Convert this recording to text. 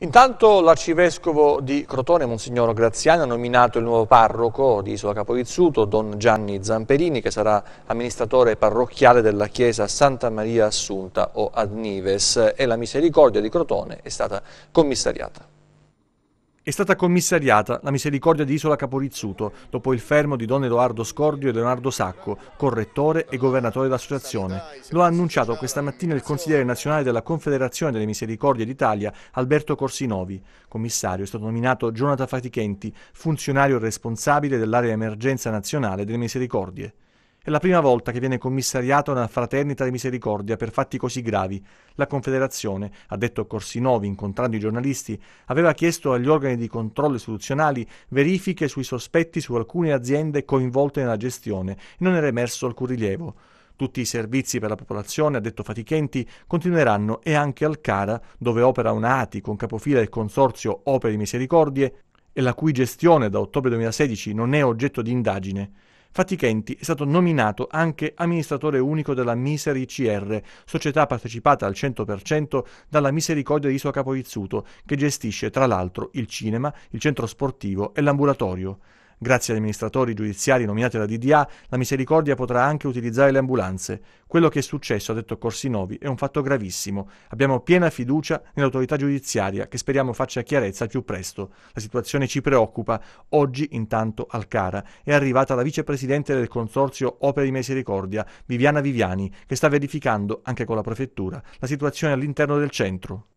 Intanto l'arcivescovo di Crotone, Monsignor Graziano, ha nominato il nuovo parroco di Isola Caporizzuto, Don Gianni Zamperini, che sarà amministratore parrocchiale della chiesa Santa Maria Assunta o Adnives e la misericordia di Crotone è stata commissariata. È stata commissariata la misericordia di Isola Caporizzuto dopo il fermo di Don Edoardo Scordio e Leonardo Sacco, correttore e governatore dell'associazione. Lo ha annunciato questa mattina il consigliere nazionale della Confederazione delle Misericordie d'Italia, Alberto Corsinovi. Commissario è stato nominato Jonathan Fatichenti, funzionario responsabile dell'area emergenza nazionale delle misericordie. È la prima volta che viene commissariata una fraternita di misericordia per fatti così gravi. La Confederazione, ha detto Corsinovi incontrando i giornalisti, aveva chiesto agli organi di controllo istituzionali verifiche sui sospetti su alcune aziende coinvolte nella gestione e non era emerso alcun rilievo. Tutti i servizi per la popolazione, ha detto Fatichenti, continueranno e anche al Cara, dove opera un ATI con capofila il consorzio Opere Misericordie e la cui gestione da ottobre 2016 non è oggetto di indagine. Fatichenti è stato nominato anche amministratore unico della Misery CR, società partecipata al 100% dalla Misericordia di Sua Capoizzuto, che gestisce tra l'altro il cinema, il centro sportivo e l'ambulatorio. Grazie agli amministratori giudiziari nominati alla DDA, la misericordia potrà anche utilizzare le ambulanze. Quello che è successo, ha detto Corsinovi, è un fatto gravissimo. Abbiamo piena fiducia nell'autorità giudiziaria che speriamo faccia chiarezza al più presto. La situazione ci preoccupa. Oggi, intanto, al CARA è arrivata la vicepresidente del Consorzio Opere di Misericordia, Viviana Viviani, che sta verificando, anche con la prefettura, la situazione all'interno del centro.